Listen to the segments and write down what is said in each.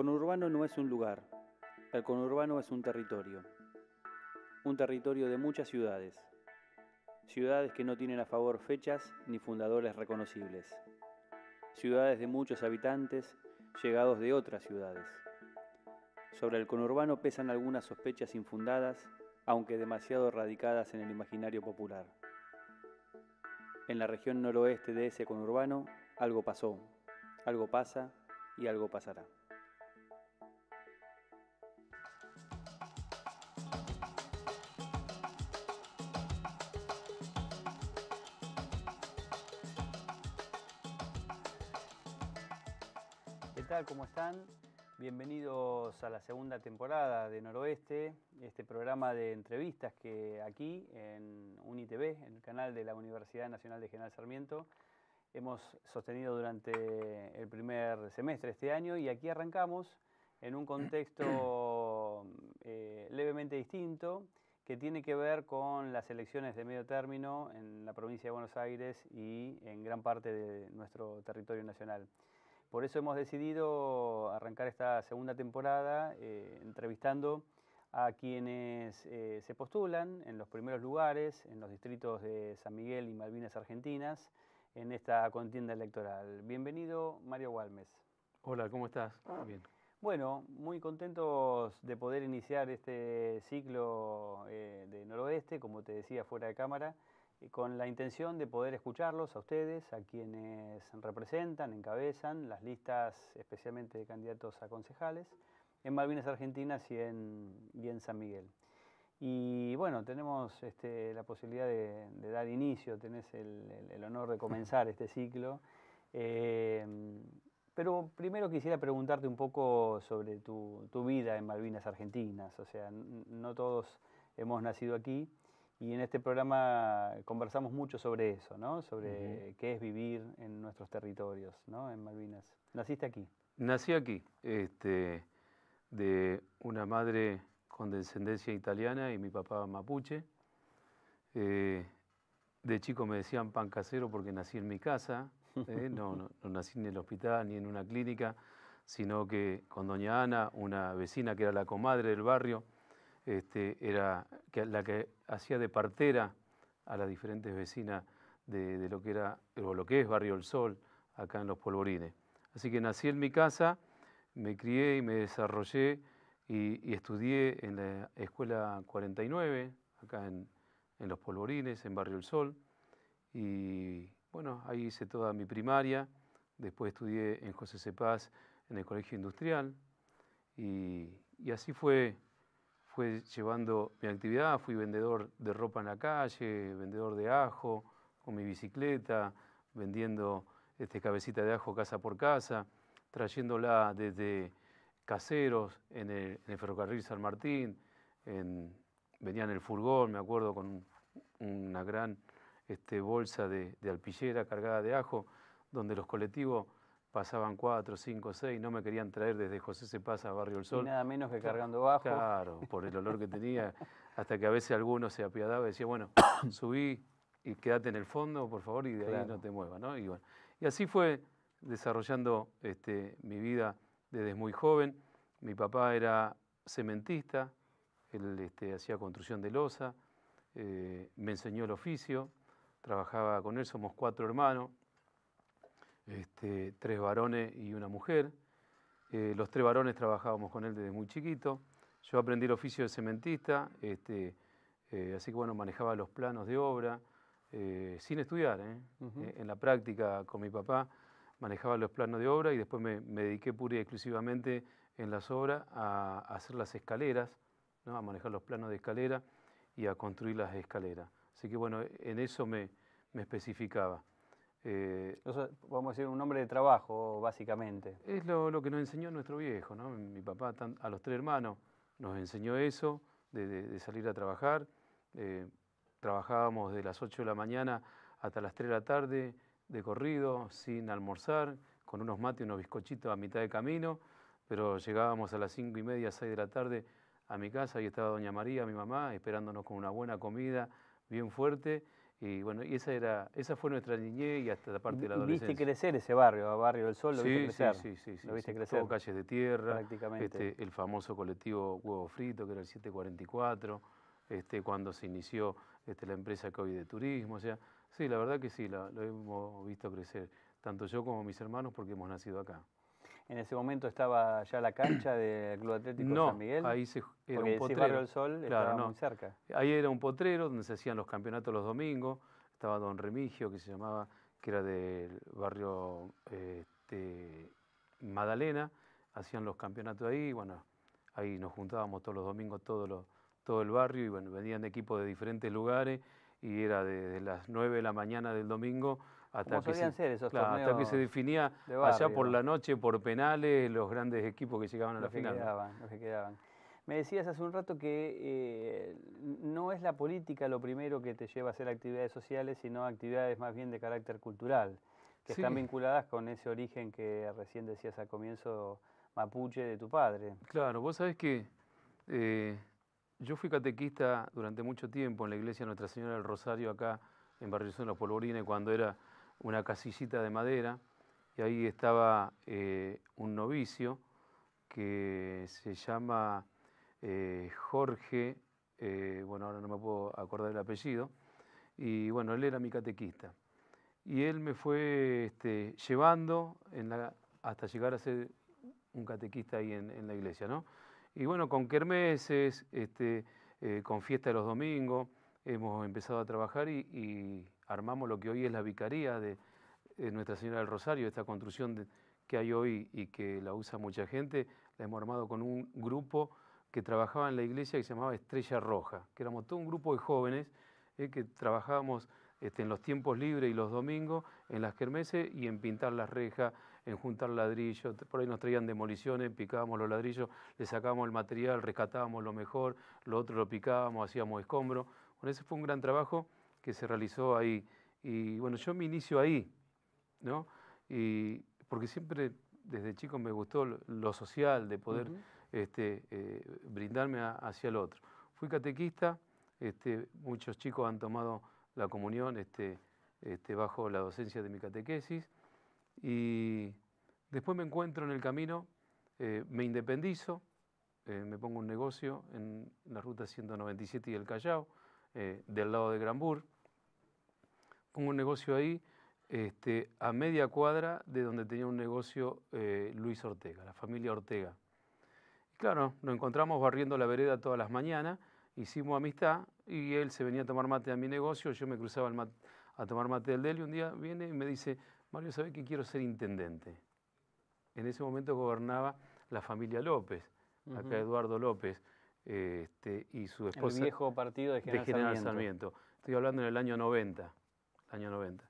El conurbano no es un lugar, el conurbano es un territorio, un territorio de muchas ciudades, ciudades que no tienen a favor fechas ni fundadores reconocibles, ciudades de muchos habitantes llegados de otras ciudades. Sobre el conurbano pesan algunas sospechas infundadas, aunque demasiado radicadas en el imaginario popular. En la región noroeste de ese conurbano algo pasó, algo pasa y algo pasará. ¿Cómo están? Bienvenidos a la segunda temporada de Noroeste, este programa de entrevistas que aquí en UNITV, en el canal de la Universidad Nacional de General Sarmiento, hemos sostenido durante el primer semestre de este año y aquí arrancamos en un contexto eh, levemente distinto que tiene que ver con las elecciones de medio término en la provincia de Buenos Aires y en gran parte de nuestro territorio nacional. Por eso hemos decidido arrancar esta segunda temporada eh, entrevistando a quienes eh, se postulan en los primeros lugares, en los distritos de San Miguel y Malvinas Argentinas, en esta contienda electoral. Bienvenido, Mario Gualmes. Hola, ¿cómo estás? Bien. Bueno, muy contentos de poder iniciar este ciclo eh, de Noroeste, como te decía fuera de cámara, con la intención de poder escucharlos a ustedes, a quienes representan, encabezan las listas especialmente de candidatos a concejales en Malvinas Argentinas y en, San Miguel. Y bueno, tenemos este, la posibilidad de, dar inicio, tenés el, honor de comenzar este ciclo. Em, pero primero quisiera preguntarte un poco sobre tu vida en Malvinas Argentinas. O sea, no todos hemos nacido aquí. Y en este programa conversamos mucho sobre eso, ¿no? Sobre qué es vivir en nuestros territorios, ¿no? En Malvinas. ¿Naciste aquí? Nací aquí, este, de una madre con descendencia italiana y mi papá mapuche. Eh, de chico me decían pan casero porque nací en mi casa. ¿eh? no, no, no nací en el hospital ni en una clínica, sino que con doña Ana, una vecina que era la comadre del barrio, este, era la que hacía de partera a las diferentes vecinas de, lo que era lo es Barrio El Sol acá en los Polvorines. Así que nací en mi casa, me crié y me desarrollé y, estudié en la escuela 49 acá en, los Polvorines, en Barrio El Sol y bueno ahí hice toda mi primaria. Después estudié en José Cepaz en el Colegio Industrial y, y así fue fue llevando mi actividad, fui vendedor de ropa en la calle, vendedor de ajo, con mi bicicleta, vendiendo este, cabecita de ajo casa por casa, trayéndola desde caseros en el, ferrocarril San Martín, venía en el furgón, me acuerdo, con una gran este, bolsa de, de alpillera cargada de ajo, donde los colectivos pasaban cuatro, cinco, seis, no me querían traer desde José Se Pasa a Barrio El Sol. Y nada menos que cargando bajo. Claro, por el olor que tenía, hasta que a veces alguno se apiadaba y decía, bueno, subí y quédate en el fondo, por favor, y de ahí no te muevas, Y, así fue desarrollando este, mi vida desde muy joven. Mi papá era cementista, él este, hacía construcción de losa, eh, me enseñó el oficio, trabajaba con él, somos cuatro hermanos, este, tres varones y una mujer. Eh, los tres varones trabajábamos con él desde muy chiquito. Yo aprendí el oficio de cementista, este, eh, así que bueno, manejaba los planos de obra, eh, sin estudiar, en la práctica con mi papá manejaba los planos de obra y después me, dediqué pura y exclusivamente en las obras a, hacer las escaleras, a manejar los planos de escalera y a construir las escaleras. Así que bueno, en eso me especificaba. Eh, o vamos a decir, un hombre de trabajo, básicamente. Es lo, que nos enseñó nuestro viejo, ¿no? Mi papá, a los tres hermanos, nos enseñó eso, de, salir a trabajar. Eh, trabajábamos de las 8 de la mañana hasta las 3 de la tarde, de corrido, sin almorzar, con unos mates y unos bizcochitos a mitad de camino, pero llegábamos a las 5 y media, 6 de la tarde a mi casa y estaba doña María, mi mamá, esperándonos con una buena comida bien fuerte y bueno, y esa, era, esa fue nuestra niñez y hasta la parte de la adolescencia. Viste crecer ese barrio, Barrio del Sol, lo sí, viste crecer. Sí, sí, Lo viste crecer. calles de tierra. Prácticamente. Este, el famoso colectivo Huevo Frito, que era el 744, este, cuando se inició este, la empresa que hoy de turismo. O sea, sí, la verdad que sí, lo hemos visto crecer, tanto yo como mis hermanos, porque hemos nacido acá. En ese momento estaba ya la cancha del Club Atlético no, San Miguel. ahí se, era un potrero. Sol estaba muy cerca. Ahí era un potrero donde se hacían los campeonatos los domingos. Estaba Don Remigio, que se llamaba, que era del barrio este, Madalena. Hacían los campeonatos ahí. Bueno, ahí nos juntábamos todos los domingos, todo el barrio, y bueno, venían equipos de diferentes lugares y era desde las 9 de la mañana del domingo hasta, que se, hasta que se definía allá por la noche, por penales, los grandes equipos que llegaban a la final. Los que quedaban. Me decías hace un rato que eh, no es la política lo primero que te lleva a hacer actividades sociales, sino actividades más bien de carácter cultural, que están vinculadas con ese origen que recién decías al comienzo mapuche de tu padre. Claro, vos sabés que eh, yo fui catequista durante mucho tiempo en la iglesia Nuestra Señora del Rosario, acá en Barrio de los Polvorines, cuando era una casillita de madera, y ahí estaba eh, un novicio que se llama eh, Jorge, eh, bueno, ahora no me puedo acordar el apellido, y bueno, él era mi catequista. Y él me fue este, llevando hasta llegar a ser un catequista ahí en, en la iglesia, ¿no? Y bueno, con kermeses, este, eh, con fiesta de los domingos, hemos empezado a trabajar y, armamos lo que hoy es la vicaría de, Nuestra Señora del Rosario, esta construcción que hay hoy y que la usa mucha gente, la hemos armado con un grupo que trabajaba en la iglesia que se llamaba Estrella Roja, que éramos todo un grupo de jóvenes eh, que trabajábamos este, en los tiempos libres y los domingos en las kermeses y en pintar las rejas, en juntar ladrillos, por ahí nos traían demoliciones, picábamos los ladrillos, le sacábamos el material, rescatábamos lo mejor, lo otro lo picábamos, hacíamos escombro. Bueno, ese fue un gran trabajo que se realizó ahí. Y bueno, yo me inicio ahí, ¿no? Y porque siempre desde chico me gustó lo social, de poder este, eh, brindarme hacia el otro. Fui catequista, este, muchos chicos han tomado la comunión este, este bajo la docencia de mi catequesis. Y después me encuentro en el camino, eh, me independizo, eh, me pongo un negocio en la ruta 197 y el Callao, eh, del lado de Granbur. Pongo un negocio ahí, este, a media cuadra de donde tenía un negocio Luis Ortega, la familia Ortega. Y claro, nos encontramos barriendo la vereda todas las mañanas, hicimos amistad y él se venía a tomar mate a mi negocio, yo me cruzaba mate, a tomar mate del de él y un día viene y me dice, Mario, ¿sabe que quiero ser intendente? En ese momento gobernaba la familia López, acá Eduardo López, este, y su esposa. El viejo partido de General, Sarmiento. Estoy hablando en el año 90, año 90.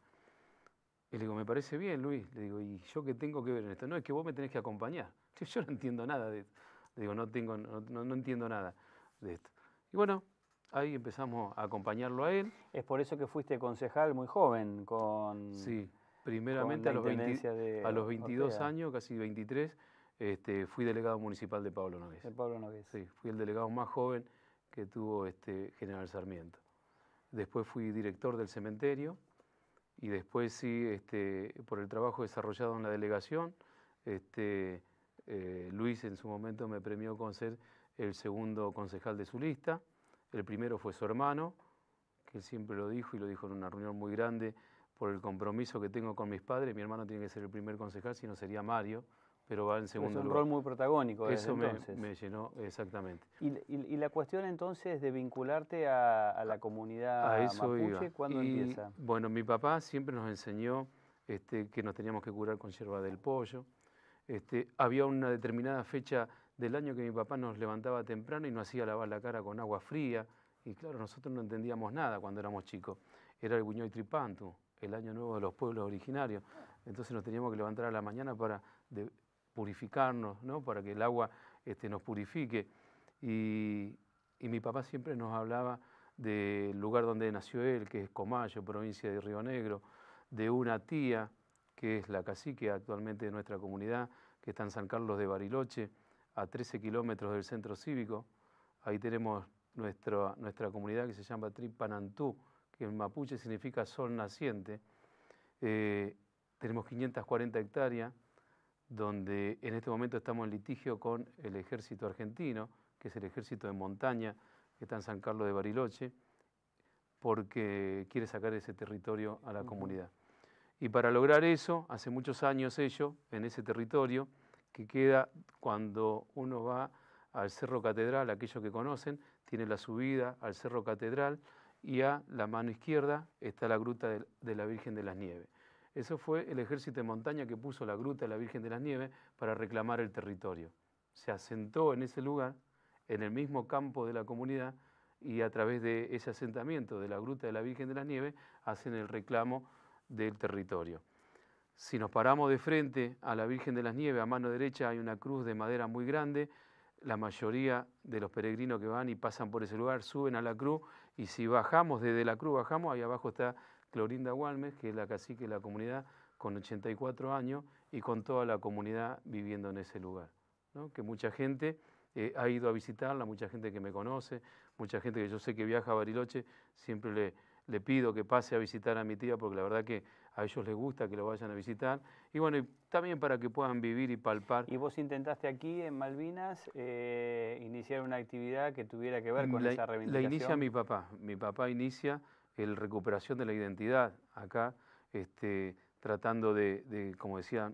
Y le digo, me parece bien, Luis. Le digo, ¿y yo qué tengo que ver en esto? No, es que vos me tenés que acompañar. Yo, no entiendo nada de esto. Le digo, no, tengo, no entiendo nada de esto. Y bueno, ahí empezamos a acompañarlo a él. Es por eso que fuiste concejal muy joven, con sí primeramente a los, 22 años, casi 23, este, fui delegado municipal de Pablo Nogués. fui el delegado más joven que tuvo este General Sarmiento. Después fui director del cementerio y después sí, este, por el trabajo desarrollado en la delegación, este, eh, Luis en su momento me premió con ser el segundo concejal de su lista. El primero fue su hermano, que él siempre lo dijo y lo dijo en una reunión muy grande por el compromiso que tengo con mis padres. Mi hermano tiene que ser el primer concejal, si no sería Mario, pero va en segundo lugar. Es un rol muy protagónico. Eso entonces. Me, me, llenó, exactamente. ¿Y, la cuestión entonces de vincularte a, la comunidad a eso mapuche, ¿cuándo empieza? Bueno, mi papá siempre nos enseñó este, que nos teníamos que curar con hierba del pollo. Este, había una determinada fecha del año que mi papá nos levantaba temprano y nos hacía lavar la cara con agua fría. Y claro, nosotros no entendíamos nada cuando éramos chicos. Era el y tripantu el año nuevo de los pueblos originarios. Entonces nos teníamos que levantar a la mañana para purificarnos, ¿no? para que el agua este, nos purifique. Y, mi papá siempre nos hablaba del lugar donde nació él, que es Comayo, provincia de Río Negro, de una tía, que es la cacique actualmente de nuestra comunidad, que está en San Carlos de Bariloche, a 13 kilómetros del centro cívico. Ahí tenemos nuestra comunidad que se llama Tripanantú, que en mapuche significa sol naciente, eh, tenemos 540 hectáreas, donde en este momento estamos en litigio con el ejército argentino, que es el ejército de montaña, que está en San Carlos de Bariloche, porque quiere sacar ese territorio a la comunidad. Y para lograr eso, hace muchos años ellos, en ese territorio, que queda cuando uno va al Cerro Catedral, aquellos que conocen, tiene la subida al Cerro Catedral, y a la mano izquierda está la gruta de la Virgen de las Nieves. Eso fue el ejército de montaña que puso la gruta de la Virgen de las Nieves para reclamar el territorio. Se asentó en ese lugar, en el mismo campo de la comunidad, y a través de ese asentamiento de la gruta de la Virgen de las Nieves hacen el reclamo del territorio. Si nos paramos de frente a la Virgen de las Nieves, a mano derecha hay una cruz de madera muy grande la mayoría de los peregrinos que van y pasan por ese lugar suben a la cruz y si bajamos desde la cruz, bajamos, ahí abajo está Clorinda Gualmes, que es la cacique de la comunidad con 84 años y con toda la comunidad viviendo en ese lugar. Que mucha gente eh, ha ido a visitarla, mucha gente que me conoce, mucha gente que yo sé que viaja a Bariloche, siempre le pido que pase a visitar a mi tía porque la verdad que a ellos les gusta que lo vayan a visitar. Y bueno, también para que puedan vivir y palpar. ¿Y vos intentaste aquí en Malvinas eh, iniciar una actividad que tuviera que ver con la, esa reivindicación? La inicia mi papá. Mi papá inicia el recuperación de la identidad acá, este, tratando de, como decía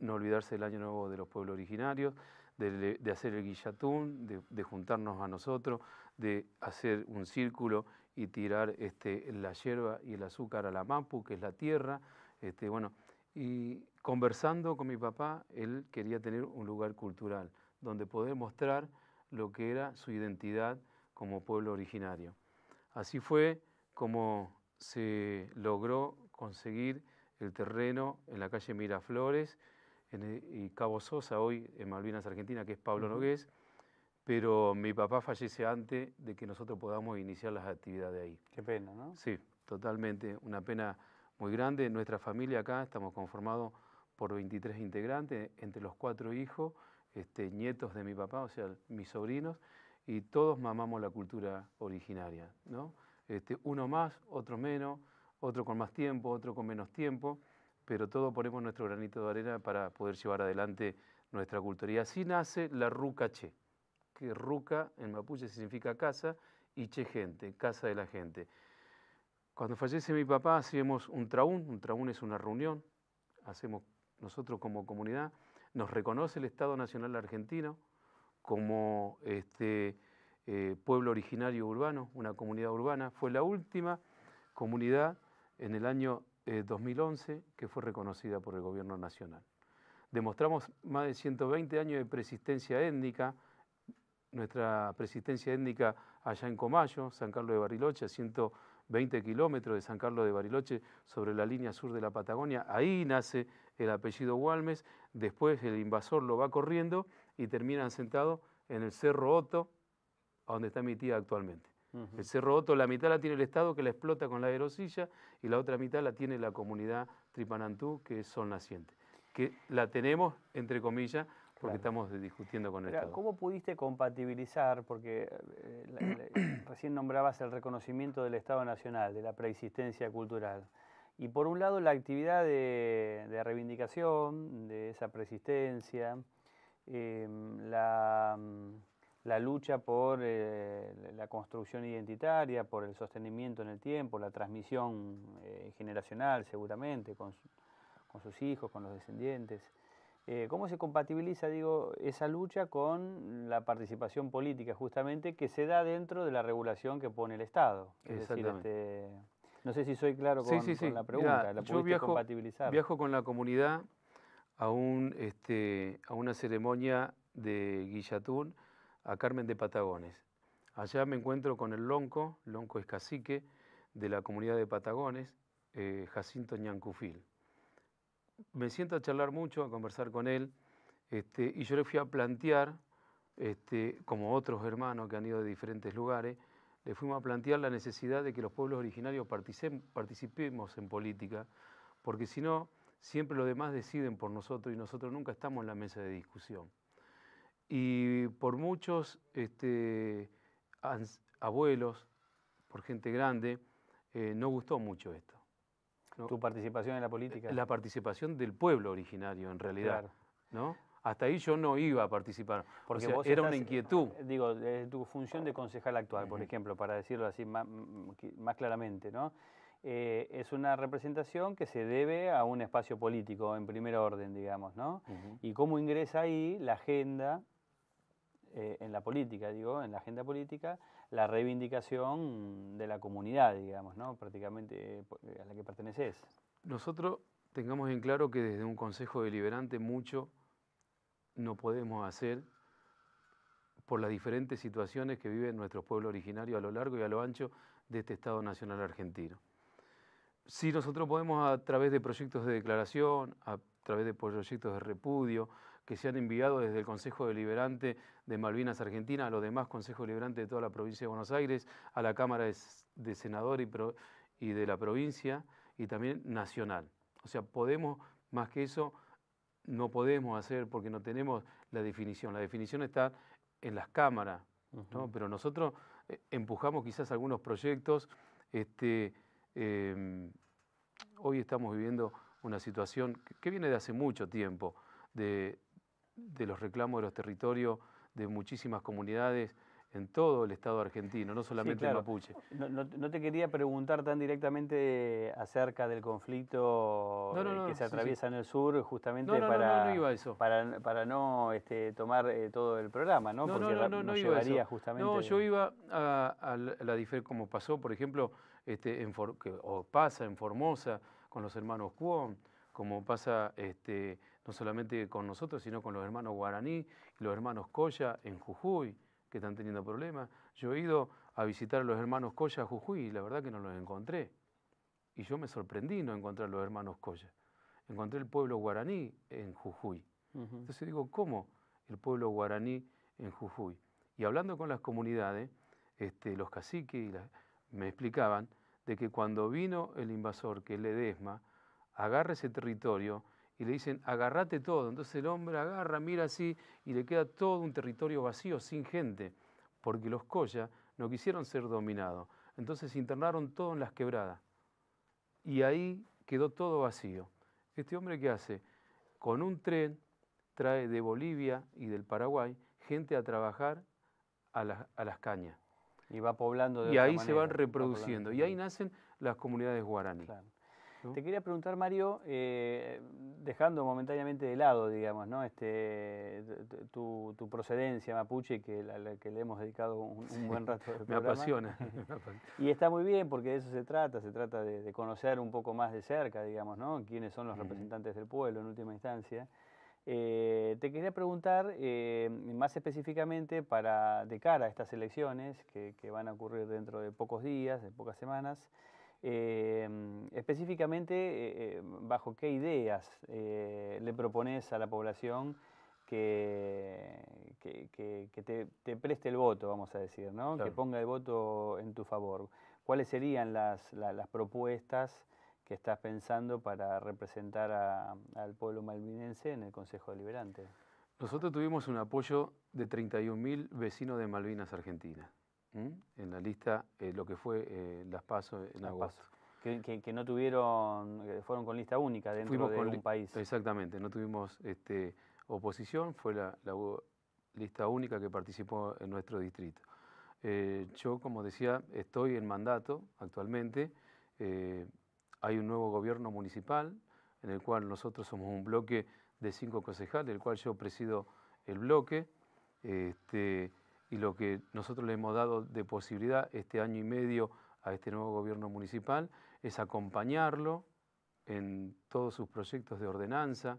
no olvidarse del año nuevo de los pueblos originarios, de, hacer el guillatún, de, juntarnos a nosotros, de hacer un círculo y tirar este, la hierba y el azúcar a la mampu, que es la tierra. Este, bueno, y conversando con mi papá, él quería tener un lugar cultural donde poder mostrar lo que era su identidad como pueblo originario. Así fue como se logró conseguir el terreno en la calle Miraflores eh, y Cabo Sosa, hoy en Malvinas, Argentina, que es Pablo Nogués pero mi papá fallece antes de que nosotros podamos iniciar las actividades ahí. Qué pena, ¿no? Sí, totalmente, una pena muy grande. Nuestra familia acá estamos conformados por 23 integrantes, entre los cuatro hijos, este, nietos de mi papá, o sea, mis sobrinos, y todos mamamos la cultura originaria, ¿no? Este, uno más, otro menos, otro con más tiempo, otro con menos tiempo, pero todos ponemos nuestro granito de arena para poder llevar adelante nuestra cultura. Y así nace la Rucache que ruca en mapuche significa casa y che gente, casa de la gente. Cuando fallece mi papá hacemos un traún, un traún es una reunión, hacemos nosotros como comunidad, nos reconoce el Estado Nacional Argentino como este, eh, pueblo originario urbano, una comunidad urbana, fue la última comunidad en el año 2011 eh, que fue reconocida por el gobierno nacional. Demostramos más de 120 años de persistencia étnica, nuestra presistencia étnica allá en Comayo, San Carlos de Bariloche, a 120 kilómetros de San Carlos de Bariloche, sobre la línea sur de la Patagonia. Ahí nace el apellido Gualmes, después el invasor lo va corriendo y terminan sentados en el Cerro Otto, donde está mi tía actualmente. El Cerro Otto, la mitad la tiene el Estado que la explota con la aerosilla y la otra mitad la tiene la comunidad Tripanantú, que es Sol Naciente, que la tenemos, entre comillas, estamos discutiendo con ¿Cómo pudiste compatibilizar, porque eh, recién nombrabas el reconocimiento del Estado Nacional, de la preexistencia cultural, y por un lado la actividad de, reivindicación de esa preexistencia, em, la, lucha por eh, la construcción identitaria, por el sostenimiento en el tiempo, la transmisión eh, generacional seguramente, con sus hijos, con los descendientes. Eh, ¿Cómo se compatibiliza, digo, esa lucha con la participación política justamente que se da dentro de la regulación que pone el Estado? Es decir, este, no sé si soy claro con, la pregunta, ¿la yo viajo, Viajo con la comunidad a, este, una ceremonia de Guillatún a Carmen de Patagones. Allá me encuentro con el Lonco, Lonco es cacique de la comunidad de Patagones, eh, Jacinto Ñancufil me siento a charlar mucho, a conversar con él, este, y yo le fui a plantear, este, como otros hermanos que han ido de diferentes lugares, le fuimos a plantear la necesidad de que los pueblos originarios participemos en política, porque si no, siempre los demás deciden por nosotros y nosotros nunca estamos en la mesa de discusión. Y por muchos este, abuelos, por gente grande, eh, no gustó mucho esto. Tu participación en la política. La participación del pueblo originario, en realidad. ¿no? Hasta ahí yo no iba a participar, porque era una inquietud. Eh, digo, tu función de concejal actual, por ejemplo, para decirlo así más, más claramente, ¿no? Eh, es una representación que se debe a un espacio político en primer orden, digamos, ¿no? Y cómo ingresa ahí la agenda eh, en la política, digo, en la agenda política, la reivindicación de la comunidad, digamos, ¿no? prácticamente eh, a la que perteneces. Nosotros tengamos en claro que desde un Consejo Deliberante mucho no podemos hacer por las diferentes situaciones que viven nuestros pueblos originarios a lo largo y a lo ancho de este Estado Nacional argentino. Si nosotros podemos a través de proyectos de declaración, a través de proyectos de repudio, que se han enviado desde el Consejo Deliberante de Malvinas Argentina a los demás consejos deliberantes de toda la provincia de Buenos Aires, a la Cámara de, de Senador y, de la provincia y también nacional. O sea, podemos, más que eso, no podemos hacer porque no tenemos la definición. La definición está en las cámaras, pero nosotros eh, empujamos quizás algunos proyectos. Este, em, hoy estamos viviendo una situación que viene de hace mucho tiempo, de, de los reclamos de los territorios de muchísimas comunidades en todo el Estado argentino, no solamente en Mapuche. No, te quería preguntar tan directamente acerca del conflicto eh, que se atraviesa en el sur, justamente para, para, no este, tomar eh, todo el programa, ¿no? Porque no, justamente... No, yo iba a, la diferencia, como pasó, por ejemplo, este, en o pasa en Formosa con los hermanos Cuón, como pasa este, no solamente con nosotros, sino con los hermanos guaraní y los hermanos Coya en Jujuy, que están teniendo problemas. Yo he ido a visitar a los hermanos Coya a Jujuy y la verdad que no los encontré. Y yo me sorprendí no encontrar a los hermanos Coya. Encontré el pueblo guaraní en Jujuy. Entonces digo, ¿cómo el pueblo guaraní en Jujuy? Y hablando con las comunidades, este, los caciques me explicaban de que cuando vino el invasor, que es Ledesma, agarra ese territorio, y le dicen, agarrate todo. Entonces el hombre agarra, mira así, y le queda todo un territorio vacío, sin gente, porque los Coya no quisieron ser dominados. Entonces internaron todo en las quebradas. Y ahí quedó todo vacío. Este hombre qué hace? Con un tren trae de Bolivia y del Paraguay gente a trabajar a, las cañas. Y va poblando de Y ahí se van reproduciendo. y ahí nacen las comunidades guaraní. Te quería preguntar, Mario, eh, dejando momentáneamente de lado, digamos, ¿no? este, tu, procedencia mapuche, que la, que le hemos dedicado un, buen rato. de me, me apasiona. y está muy bien porque de eso se trata, se trata de, conocer un poco más de cerca, digamos, ¿no? quiénes son los representantes del pueblo en última instancia. Eh, te quería preguntar, eh, más específicamente, para, de cara a estas elecciones que, van a ocurrir dentro de pocos días, de pocas semanas, Em, específicamente, eh, eh, ¿bajo qué ideas eh, le propones a la población que, te, preste el voto, vamos a decir, ¿no? que ponga el voto en tu favor? ¿Cuáles serían las, propuestas que estás pensando para representar al pueblo malvinense en el Consejo Deliberante? Nosotros tuvimos un apoyo de 31.000 vecinos de Malvinas Argentina. ¿Mm? en la lista eh, lo que fue eh, las pasos en eh, las Que, no tuvieron, que fueron con lista única dentro de un país. Exactamente, no tuvimos este, oposición, fue la, lista única que participó en nuestro distrito. yo, como decía, estoy en mandato actualmente, hay un nuevo gobierno municipal en el cual nosotros somos un bloque de cinco concejales, el cual yo presido el bloque. Este, y lo que nosotros le hemos dado de posibilidad este año y medio a este nuevo gobierno municipal es acompañarlo en todos sus proyectos de ordenanza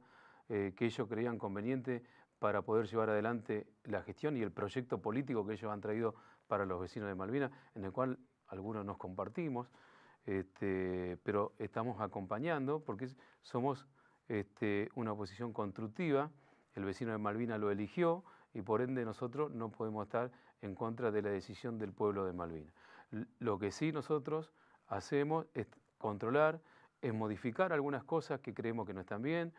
eh, que ellos creían conveniente para poder llevar adelante la gestión y el proyecto político que ellos han traído para los vecinos de Malvina en el cual algunos nos compartimos, este, pero estamos acompañando porque somos este, una oposición constructiva, el vecino de Malvina lo eligió, y por ende nosotros no podemos estar en contra de la decisión del pueblo de Malvinas. Lo que sí nosotros hacemos es controlar, es modificar algunas cosas que creemos que no están bien.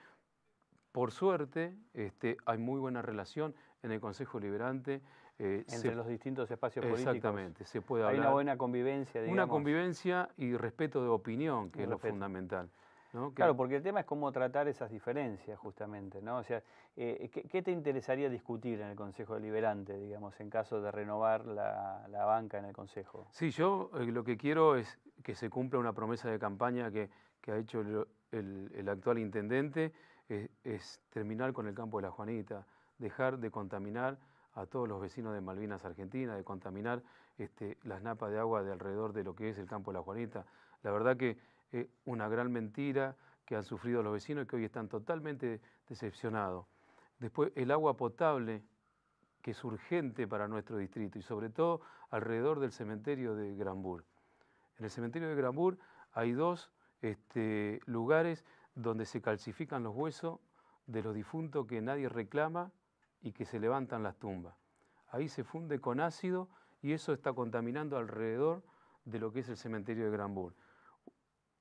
Por suerte, este, hay muy buena relación en el Consejo Liberante. Eh, Entre los distintos espacios políticos. Exactamente, se puede hablar. Hay una buena convivencia, digamos. Una convivencia y respeto de opinión, que es lo fundamental. Claro, porque el tema es cómo tratar esas diferencias, justamente, ¿no? O sea, eh, ¿qué, te interesaría discutir en el Consejo Deliberante, digamos, en caso de renovar la, banca en el Consejo? Sí, yo eh, lo que quiero es que se cumpla una promesa de campaña que, ha hecho el, actual intendente, es, terminar con el campo de la Juanita, dejar de contaminar a todos los vecinos de Malvinas Argentina, de contaminar este, las napas de agua de alrededor de lo que es el campo de la Juanita. La verdad que eh, una gran mentira que han sufrido los vecinos y que hoy están totalmente decepcionados. Después, el agua potable, que es urgente para nuestro distrito y sobre todo alrededor del cementerio de Granbur. En el cementerio de Granbur hay dos este, lugares donde se calcifican los huesos de los difuntos que nadie reclama y que se levantan las tumbas. Ahí se funde con ácido y eso está contaminando alrededor de lo que es el cementerio de Granbur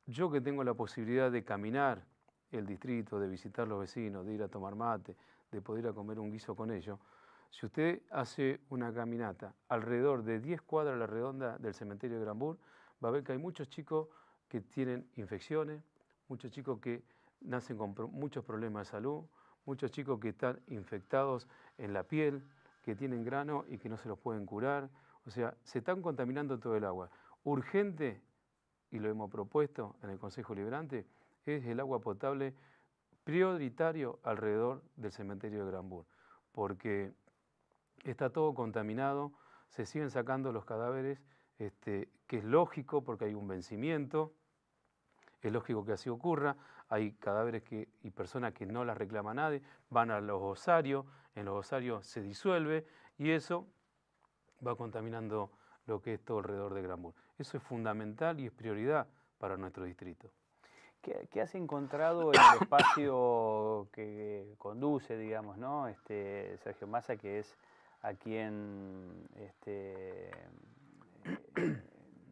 yo que tengo la posibilidad de caminar el distrito, de visitar los vecinos, de ir a tomar mate, de poder ir a comer un guiso con ellos, si usted hace una caminata alrededor de 10 cuadras a la redonda del cementerio de Granbur, va a ver que hay muchos chicos que tienen infecciones, muchos chicos que nacen con muchos problemas de salud, muchos chicos que están infectados en la piel, que tienen grano y que no se los pueden curar. O sea, se están contaminando todo el agua. Urgente y lo hemos propuesto en el Consejo Liberante, es el agua potable prioritario alrededor del cementerio de Granbur, porque está todo contaminado, se siguen sacando los cadáveres, este, que es lógico porque hay un vencimiento, es lógico que así ocurra, hay cadáveres que, y personas que no las reclama nadie, van a los osarios, en los osarios se disuelve y eso va contaminando lo que es todo alrededor de Granbur. Eso es fundamental y es prioridad para nuestro distrito. ¿Qué, has encontrado en el espacio que conduce, digamos, ¿no? este, Sergio Massa, que es a quien este, eh,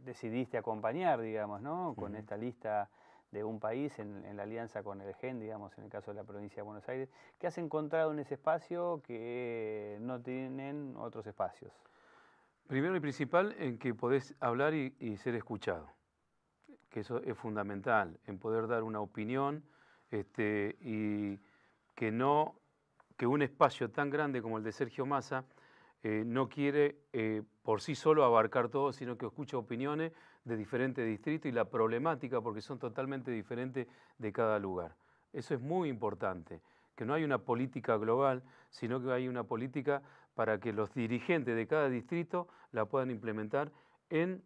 decidiste acompañar, digamos, ¿no? Con esta lista de un país en, en, la alianza con el GEN, digamos, en el caso de la provincia de Buenos Aires. ¿Qué has encontrado en ese espacio que no tienen otros espacios? Primero y principal, en que podés hablar y, ser escuchado, que eso es fundamental, en poder dar una opinión este, y que no que un espacio tan grande como el de Sergio Massa eh, no quiere eh, por sí solo abarcar todo, sino que escucha opiniones de diferentes distritos y la problemática, porque son totalmente diferentes de cada lugar. Eso es muy importante, que no hay una política global, sino que hay una política para que los dirigentes de cada distrito la puedan implementar en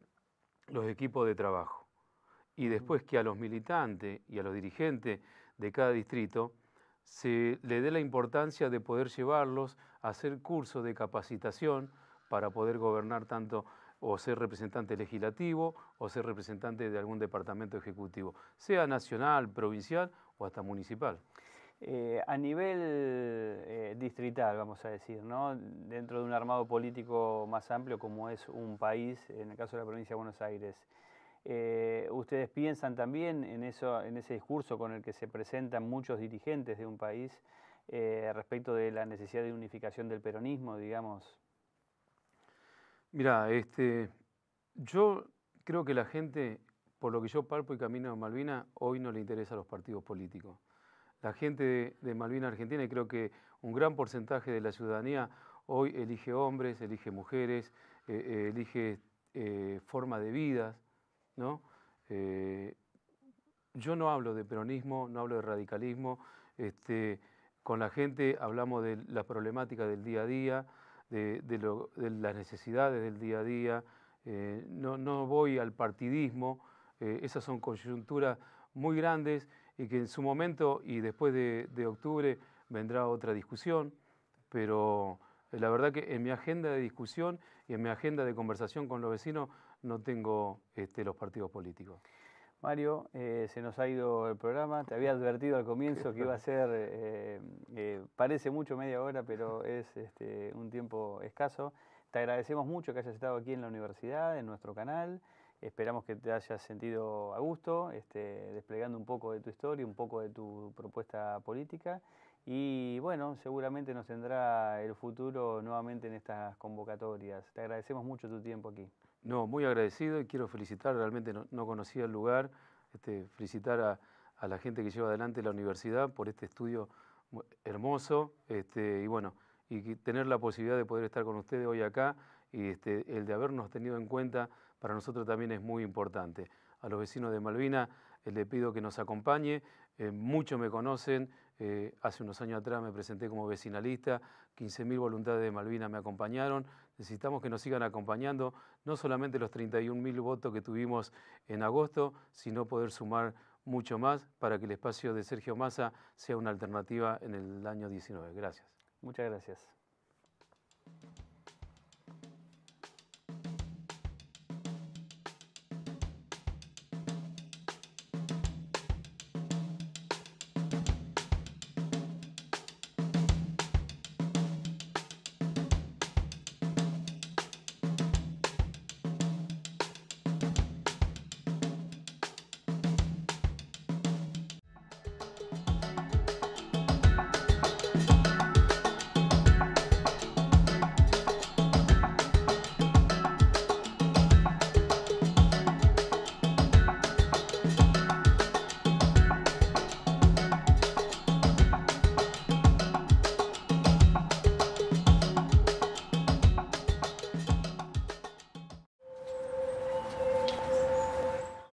los equipos de trabajo. Y después que a los militantes y a los dirigentes de cada distrito se le dé la importancia de poder llevarlos a hacer cursos de capacitación para poder gobernar tanto o ser representante legislativo o ser representante de algún departamento ejecutivo, sea nacional, provincial o hasta municipal. Eh, a nivel eh, distrital, vamos a decir, ¿no? dentro de un armado político más amplio como es un país, en el caso de la provincia de Buenos Aires, eh, ¿ustedes piensan también en, eso, en ese discurso con el que se presentan muchos dirigentes de un país respecto de la necesidad de unificación del peronismo, digamos? Mira, este, yo creo que la gente, por lo que yo palpo y camino en Malvina, hoy no le interesa a los partidos políticos la gente de, Malvinas Argentina y creo que un gran porcentaje de la ciudadanía hoy elige hombres, elige mujeres, eh, eh, elige eh, forma de vida, yo no hablo de peronismo, no hablo de radicalismo, este, con la gente hablamos de las problemáticas del día a día, de, las necesidades del día a día, no, no, voy al partidismo, esas son coyunturas muy grandes y que en su momento y después de, octubre vendrá otra discusión, pero eh, la verdad que en mi agenda de discusión y en mi agenda de conversación con los vecinos no tengo este, los partidos políticos. Mario, eh, se nos ha ido el programa. Te había advertido al comienzo que iba a ser, eh, parece mucho media hora, pero es este, un tiempo escaso. Te agradecemos mucho que hayas estado aquí en la universidad, en nuestro canal. Esperamos que te hayas sentido a gusto, este, desplegando un poco de tu historia, un poco de tu propuesta política. Y bueno, seguramente nos tendrá el futuro nuevamente en estas convocatorias. Te agradecemos mucho tu tiempo aquí. No, muy agradecido y quiero felicitar, realmente no, conocía el lugar, este, felicitar a, la gente que lleva adelante la universidad por este estudio hermoso este, y bueno, y tener la posibilidad de poder estar con ustedes hoy acá y el de habernos tenido en cuenta para nosotros también es muy importante. A los vecinos de Malvina les eh, le pido que nos acompañe, eh, muchos me conocen, eh, hace unos años atrás me presenté como vecinalista, 15.000 voluntades de Malvina me acompañaron, necesitamos que nos sigan acompañando, no solamente los 31.000 votos que tuvimos en agosto, sino poder sumar mucho más para que el espacio de Sergio Massa sea una alternativa en el año 19. Gracias. Muchas gracias.